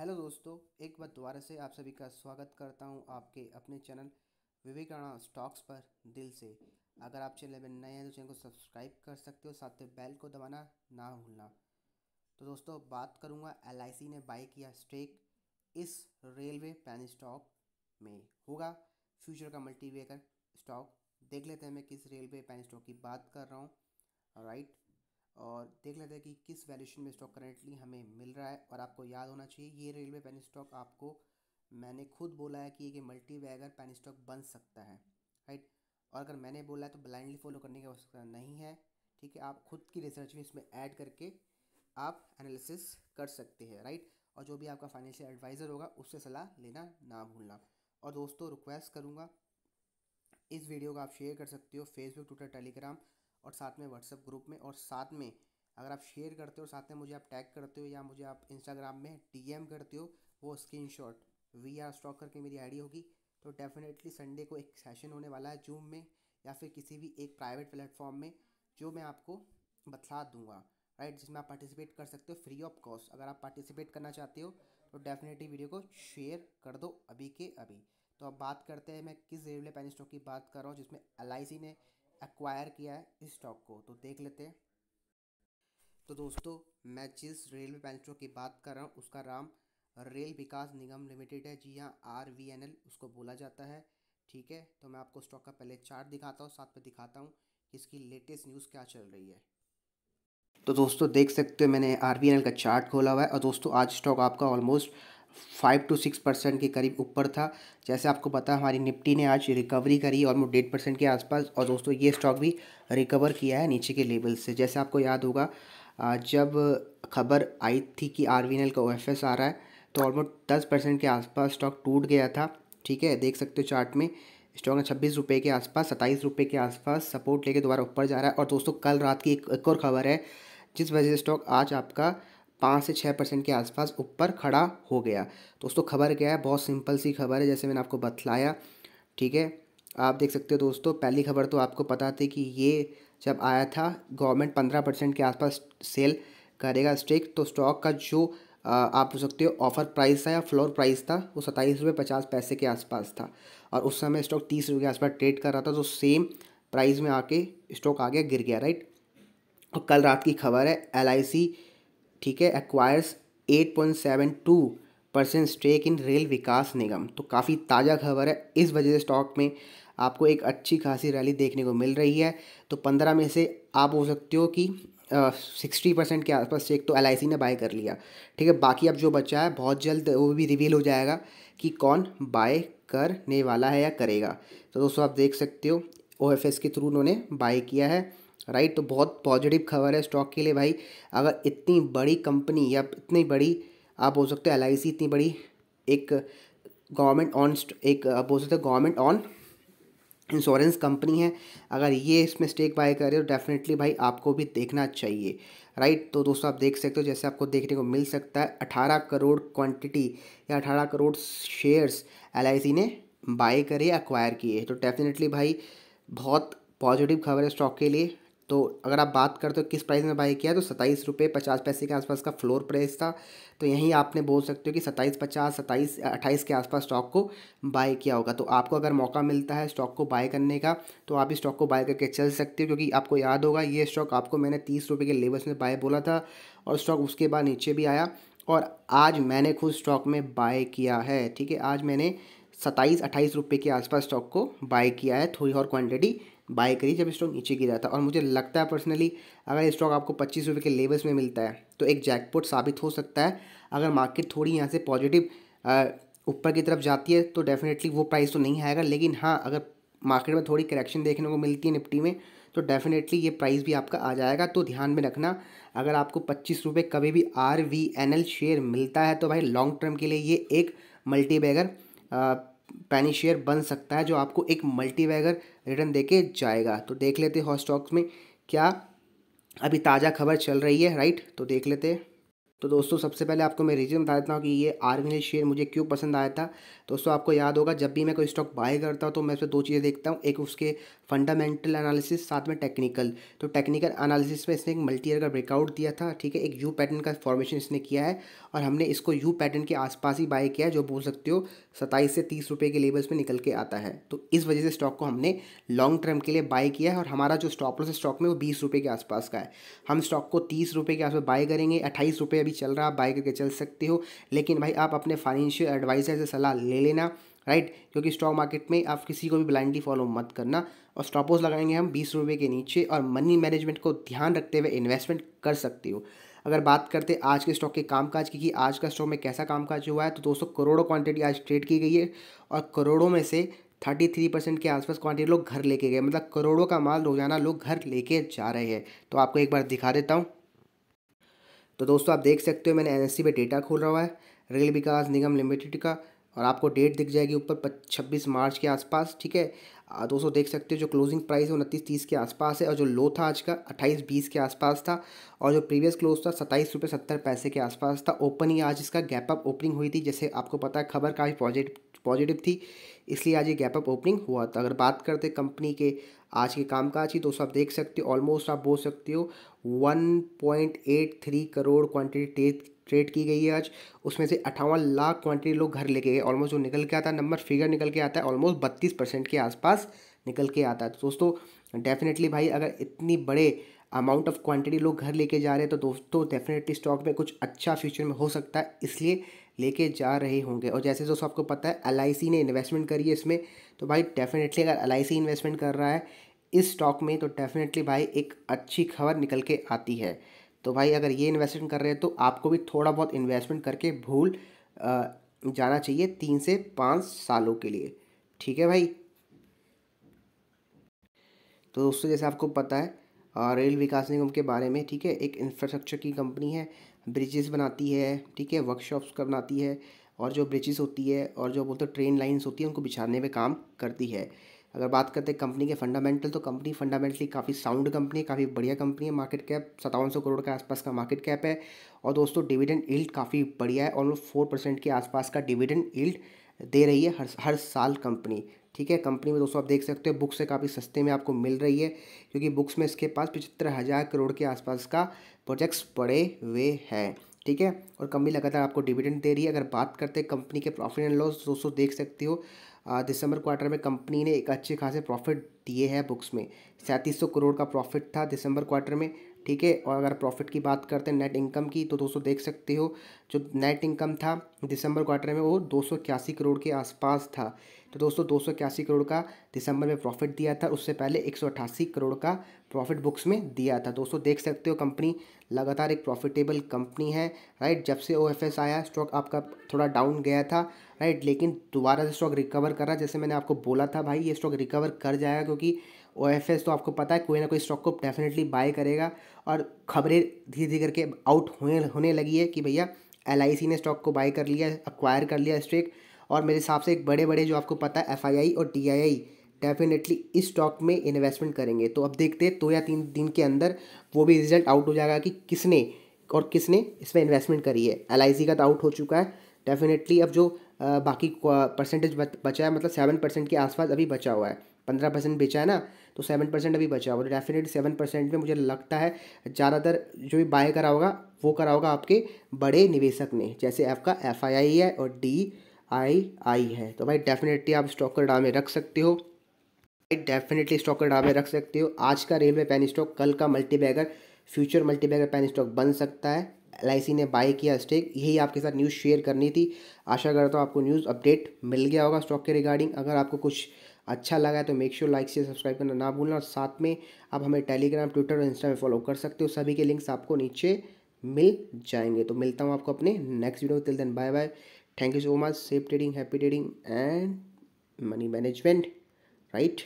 hello दोस्तों एक बार दोबारा से आप सभी का स्वागत करता हूं आपके अपने चैनल विवेक राणा स्टॉक्स पर दिल से अगर आप चैनल में नए हैं तो चैनल को सब्सक्राइब कर सकते हो साथ में बेल को दबाना ना भूलना तो दोस्तों बात करूंगा एल ने बाई किया स्टेक इस रेलवे पैन स्टॉक में होगा फ्यूचर का मल्टीवेकर स्टॉक देख लेते हैं मैं किस रेलवे पैन स्टॉक की बात कर रहा हूँ राइट और देख लेते हैं कि किस वैल्यूशन में स्टॉक करेंटली हमें मिल रहा है और आपको याद होना चाहिए ये रेलवे पेन स्टॉक आपको मैंने खुद बोला है कि ये मल्टी वैगर पेन स्टॉक बन सकता है राइट और अगर मैंने बोला है तो ब्लाइंडली फॉलो करने की आवश्यकता नहीं है ठीक है आप खुद की रिसर्च भी इसमें ऐड करके आप एनालिसिस कर सकते हैं राइट और जो भी आपका फाइनेंशियल एडवाइज़र होगा उससे सलाह लेना ना भूलना और दोस्तों रिक्वेस्ट करूँगा इस वीडियो को आप शेयर कर सकते हो फेसबुक ट्विटर टेलीग्राम और साथ में व्हाट्सअप ग्रुप में और साथ में अगर आप शेयर करते हो साथ में मुझे आप टैग करते हो या मुझे आप इंस्टाग्राम में डी करते हो वो screenshot V R stock करके मेरी आईडी होगी तो डेफिनेटली संडे को एक सेशन होने वाला है जूम में या फिर किसी भी एक प्राइवेट प्लेटफॉर्म में जो मैं आपको बतला दूंगा राइट जिसमें आप पार्टिसिपेट कर सकते हो फ्री ऑफ कॉस्ट अगर आप पार्टिसिपेट करना चाहते हो तो डेफिनेटली वीडियो को शेयर कर दो अभी के अभी तो अब बात करते हैं मैं किस रेलवे पैन स्टॉक की बात कर रहा हूँ जिसमें एल ने एक्वायर किया है इस स्टॉक को तो देख लेते हैं तो दोस्तों मैं जिस रेलवे बैंकों की बात कर रहा हूँ उसका नाम रेल विकास निगम लिमिटेड है जी हाँ आर वी एन एल उसको बोला जाता है ठीक है तो मैं आपको स्टॉक का पहले चार्ट दिखाता हूँ साथ में दिखाता हूँ कि इसकी लेटेस्ट न्यूज़ क्या चल रही है तो दोस्तों देख सकते हो मैंने आर वी एन एल का चार्ट खोला हुआ है और दोस्तों आज स्टॉक आपका almost five to six percent के करीब ऊपर था जैसे आपको पता हमारी निफ्टी ने आज रिकवरी करी ऑलमोस्ट डेढ़ परसेंट के आसपास और दोस्तों ये स्टॉक भी रिकवर किया है नीचे के लेवल से जैसे आपको याद होगा जब खबर आई थी कि आर का ओ आ रहा है तो ऑलमोस्ट दस परसेंट के आसपास स्टॉक टूट गया था ठीक है देख सकते हो चार्ट में स्टॉक ने छब्बीस रुपये के आसपास सत्ताईस रुपये के आसपास सपोर्ट लेके दोबारा ऊपर जा रहा है और दोस्तों कल रात की एक, एक और खबर है जिस वजह से स्टॉक आज आपका पाँच से छः परसेंट के आसपास ऊपर खड़ा हो गया तो दोस्तों खबर क्या है बहुत सिंपल सी खबर है जैसे मैंने आपको बतलाया ठीक है आप देख सकते हो दोस्तों पहली खबर तो आपको पता थी कि ये जब आया था गवर्नमेंट पंद्रह परसेंट के आसपास सेल करेगा स्टेक तो स्टॉक का जो आप हो सकते हो ऑफर प्राइस था या फ्लोर प्राइस था वो सत्ताईस रुपये पचास पैसे के आसपास था और उस समय स्टॉक तीस रुपये के आसपास ट्रेड कर रहा था तो सेम प्राइस में आके स्टॉक आ गया गिर गया राइट और कल रात की खबर है एल आई सी ठीक है acquires 8.72 percent stake in Rail Vikas Nigam तो काफ़ी ताज़ा खबर है इस वजह से स्टॉक में आपको एक अच्छी खासी रैली देखने को मिल रही है तो पंद्रह में से आप हो सकते हो कि सिक्सटी परसेंट के आसपास स्टेक तो एल ने बाय कर लिया ठीक है बाकी अब जो बचा है बहुत जल्द वो भी रिवील हो जाएगा कि कौन बाय करने वाला है या करेगा तो दोस्तों आप देख सकते हो ओ के थ्रू उन्होंने बाय किया है राइट तो बहुत पॉजिटिव खबर है स्टॉक के लिए भाई अगर इतनी बड़ी कंपनी या इतनी बड़ी आप बोल सकते हो एल इतनी बड़ी एक गवर्नमेंट ऑन एक आप बोल सकते हो गवर्नमेंट ऑन इंश्योरेंस कंपनी है अगर ये इसमें स्टेक बाय कर रहे हो डेफिनेटली भाई आपको भी देखना चाहिए राइट तो दोस्तों आप देख सकते हो जैसे आपको देखने को मिल सकता है अठारह करोड़ क्वांटिटी या अठारह करोड़ शेयर्स एल ने बाय करे अक्वायर किए तो डेफिनेटली भाई बहुत पॉजिटिव खबर है स्टॉक के लिए तो अगर आप बात करते हो किस प्राइस में बाई किया तो सत्ताईस रुपये पचास पैसे के आसपास का फ्लोर प्राइस था तो यहीं आपने बोल सकते हो कि सत्ताईस पचास सत्ताईस अट्ठाईस के आसपास स्टॉक को बाय किया होगा तो आपको अगर मौका मिलता है स्टॉक को बाय करने का तो आप इस स्टॉक को बाय करके चल सकते हो क्योंकि आपको याद होगा ये स्टॉक आपको मैंने तीस रुपये के लेवल्स में बाय बोला था और स्टॉक उसके बाद नीचे भी आया और आज मैंने खुद स्टॉक में बाय किया है ठीक है आज मैंने सत्ताईस अट्ठाईस रुपये के आसपास स्टॉक को बाय किया है थोड़ी और क्वान्टिटी बाय करी जब स्टॉक नीचे गिरा था और मुझे लगता है पर्सनली अगर स्टॉक आपको पच्चीस रुपये के लेवल्स में मिलता है तो एक जैकपॉट साबित हो सकता है अगर मार्केट थोड़ी यहाँ से पॉजिटिव ऊपर की तरफ जाती है तो डेफिनेटली वो प्राइस तो नहीं आएगा लेकिन हाँ अगर मार्केट में थोड़ी करेक्शन देखने को मिलती है निफ्टी में तो डेफिनेटली ये प्राइस भी आपका आ जाएगा तो ध्यान में रखना अगर आपको पच्चीस रुपये कभी भी R V N L share मिलता है तो भाई लॉन्ग टर्म के लिए ये एक मल्टी बैगर शेयर बन सकता है जो आपको एक मल्टीवैगर रिटर्न देके जाएगा तो देख लेते हॉट स्टॉक्स में क्या अभी ताज़ा खबर चल रही है राइट तो देख लेते तो दोस्तों सबसे पहले आपको मैं रीज़न बता देता हूँ कि ये आर्मी शेयर मुझे क्यों पसंद आया था दोस्तों आपको याद होगा जब भी मैं कोई स्टॉक बाय करता हूँ तो मैं उसमें दो चीज़ें देखता हूँ एक उसके फंडामेंटल एनालिसिस साथ में टेक्निकल तो टेक्निकल एनालिसिस में इसने एक मल्टी ईयर का ब्रेकआउट दिया था ठीक है एक यू पैटर्न का फॉर्मेशन इसने किया है और हमने इसको यू पैटर्न के आसपास ही बाय किया है जो बोल सकते हो सत्ताईस से तीस रुपये के लेवल्स में निकल के आता है तो इस वजह से स्टॉक को हमने लॉन्ग टर्म के लिए बाय किया है और हमारा जो स्टॉप लॉस स्टॉक में वो बीस रुपये के आसपास का है हम स्टॉक को तीस रुपये के आसपास बाय करेंगे अट्ठाईस रुपये भी चल रहा बाय करके चल सकते हो लेकिन भाई आप अपने फाइनेंशियल एडवाइज़र से सलाह ले लेना राइट क्योंकि स्टॉक मार्केट में आप किसी को भी ब्लाइंडली फॉलो मत करना और स्टॉपोज लगाएंगे हम बीस रुपये के नीचे और मनी मैनेजमेंट को ध्यान रखते हुए इन्वेस्टमेंट कर सकते हो अगर बात करते आज के स्टॉक के कामकाज की कि आज का स्टॉक में कैसा कामकाज हुआ है तो दोस्तों करोड़ों क्वांटिटी आज ट्रेड की गई है और करोड़ों में से थर्टी थ्री परसेंट के आसपास क्वांटिटी लोग घर लेके गए मतलब करोड़ों का माल रोजाना लोग घर लेके जा रहे हैं तो आपको एक बार दिखा देता हूँ तो दोस्तों आप देख सकते हो मैंने एन पे डेटा खोल रहा है रेल विकास निगम लिमिटेड का और आपको डेट दिख जाएगी ऊपर छब्बीस मार्च के आसपास ठीक है दोस्तों देख सकते हो जो क्लोजिंग प्राइस है उनतीस तीस के आसपास है और जो लो था आज का अट्ठाईस बीस के आसपास था और जो प्रीवियस क्लोज था सत्ताईस रुपये सत्तर पैसे के आसपास था ओपनिंग आज इसका गैप अप ओपनिंग हुई थी जैसे आपको पता है खबर काफ़ी पॉजिटिव पॉजिटिव थी इसलिए आज ये गैप अप ओपनिंग हुआ था अगर बात करते कंपनी के आज के कामकाज की दोस्तों आप देख सकते हो ऑलमोस्ट आप बोल सकते हो 1.83 करोड़ क्वांटिटी ट्रेड की गई है आज उसमें से अठावन लाख क्वांटिटी लोग घर लेके गए ऑलमोस्ट जो निकल के आता है नंबर फिगर निकल के आता है ऑलमोस्ट बत्तीस परसेंट के आसपास निकल के आता है तो दोस्तों डेफिनेटली भाई अगर इतनी बड़े अमाउंट ऑफ क्वांटिटी लोग घर लेके जा रहे हैं तो दोस्तों डेफिनेटली स्टॉक में कुछ अच्छा फ्यूचर में हो सकता है इसलिए लेके जा रहे होंगे और जैसे दोस्तों आपको पता है एल ने इन्वेस्टमेंट करी है इसमें तो भाई डेफिनेटली अगर एल इन्वेस्टमेंट कर रहा है इस स्टॉक में तो डेफिनेटली भाई एक अच्छी खबर निकल के आती है तो भाई अगर ये इन्वेस्टमेंट कर रहे हैं तो आपको भी थोड़ा बहुत इन्वेस्टमेंट करके भूल जाना चाहिए तीन से पाँच सालों के लिए ठीक है भाई तो दोस्तों जैसे आपको पता है रेल विकास निगम के बारे में ठीक है एक इंफ्रास्ट्रक्चर की कंपनी है ब्रिजेस बनाती है ठीक है वर्कशॉप्स का बनाती है और जो ब्रिजेस होती है और जो बोलते हैं ट्रेन लाइन्स होती है उनको बिछाने में काम करती है अगर बात करते हैं कंपनी के फंडामेंटल तो कंपनी फंडामेंटली काफ़ी साउंड कंपनी है काफ़ी बढ़िया कंपनी है मार्केट कैप सतावन सौ करोड़ के आसपास का मार्केट कैप है और दोस्तों डिविडेंड इल्ड काफ़ी बढ़िया है ऑलमोस्ट फोर परसेंट के आसपास का डिविडेंड इल्ड दे रही है हर हर साल कंपनी ठीक है कंपनी में दोस्तों आप देख सकते हो बुक से काफ़ी सस्ते में आपको मिल रही है क्योंकि बुक्स में इसके पास पचहत्तर हज़ार करोड़ के आसपास का प्रोजेक्ट्स पड़े हुए हैं ठीक है और कंपनी लगातार आपको डिविडेंड दे रही है अगर बात करते हैं कंपनी के प्रॉफिट एंड लॉस दोस्तों देख सकते हो दिसंबर क्वार्टर में कंपनी ने एक अच्छे खासे प्रॉफिट दिए हैं बुक्स में सैंतीस करोड़ का प्रॉफिट था दिसंबर क्वार्टर में ठीक है और अगर प्रॉफिट की बात करते हैं नेट इनकम की तो दोस्तों देख सकते हो जो नेट इनकम था दिसंबर क्वार्टर में वो दो करोड़ के आसपास था तो दोस्तों दो करोड़ का दिसंबर में प्रॉफिट दिया था उससे पहले एक करोड़ का प्रॉफिट बुक्स में दिया था दोस्तों देख सकते हो कंपनी लगातार एक प्रॉफिटेबल कंपनी है राइट जब से ओ आया स्टॉक आपका थोड़ा डाउन गया था राइट लेकिन दोबारा से स्टॉक रिकवर कर रहा जैसे मैंने आपको बोला था भाई ये स्टॉक रिकवर कर जाएगा क्योंकि ओ एफ एस तो आपको पता है कोई ना कोई स्टॉक को डेफिनेटली बाय करेगा और खबरें धीरे धीरे करके आउट होने होने लगी है कि भैया एल आई सी ने स्टॉक को बाय कर लिया अक्वायर कर लिया स्टेक और मेरे हिसाब से एक बड़े बड़े जो आपको पता है एफ आई आई और टी आई आई डेफिनेटली इस स्टॉक में इन्वेस्टमेंट करेंगे तो अब देखते हैं दो तो या तीन दिन के अंदर वो भी रिजल्ट आउट हो जाएगा कि किसने और किसने इसमें इन्वेस्टमेंट करी है एल का तो आउट हो चुका है डेफिनेटली अब जो बाकी परसेंटेज बचा है मतलब सेवन परसेंट के आसपास अभी बचा हुआ है पंद्रह परसेंट बेचा है ना तो सेवन परसेंट अभी बचा हुआ डेफिनेट सेवन परसेंट में मुझे लगता है ज़्यादातर जो भी बाय करा होगा वो करा होगा आपके बड़े निवेशक ने जैसे आपका एफ आई आई है और डी आई आई है तो भाई डेफिनेटली आप स्टॉक कर में रख सकते हो भाई डेफिनेटली स्टॉक कर में रख सकते हो आज का रेलवे पैन स्टॉक कल का multibagger future multibagger penny stock बन सकता है एल ने बाय किया स्टेक यही आपके साथ न्यूज़ शेयर करनी थी आशा करता हूँ आपको न्यूज़ अपडेट मिल गया होगा स्टॉक के रिगार्डिंग अगर आपको कुछ अच्छा लगा तो मेक श्योर लाइक से सब्सक्राइब करना ना भूलना और साथ में आप हमें टेलीग्राम ट्विटर और इंस्टा में फॉलो कर सकते हो सभी के लिंक्स आपको नीचे मिल जाएंगे तो मिलता हूँ आपको अपने नेक्स्ट वीडियो तिल दिन bye bye thank you so much safe trading happy trading and money management right